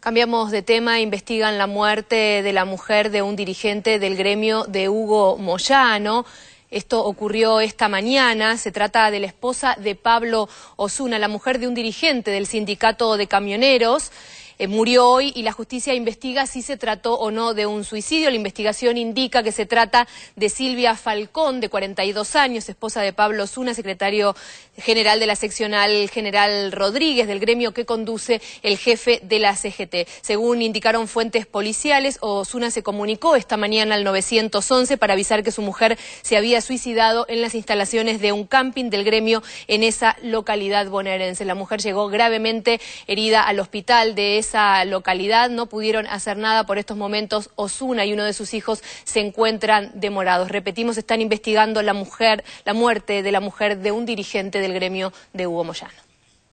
Cambiamos de tema, investigan la muerte de la mujer de un dirigente del gremio de Hugo Moyano. Esto ocurrió esta mañana. Se trata de la esposa de Pablo Osuna, la mujer de un dirigente del sindicato de camioneros. Eh, murió hoy y la justicia investiga si se trató o no de un suicidio. La investigación indica que se trata de Silvia Falcón, de 42 años, esposa de Pablo Zuna, secretario general de la seccional general Rodríguez, del gremio que conduce el jefe de la CGT. Según indicaron fuentes policiales, Osuna se comunicó esta mañana al 911 para avisar que su mujer se había suicidado en las instalaciones de un camping del gremio en esa localidad bonaerense. La mujer llegó gravemente herida al hospital de esa localidad. No pudieron hacer nada por estos momentos. Osuna y uno de sus hijos se encuentran demorados. Repetimos, están investigando la mujer, la muerte de la mujer de un dirigente del gremio de Hugo Moyano.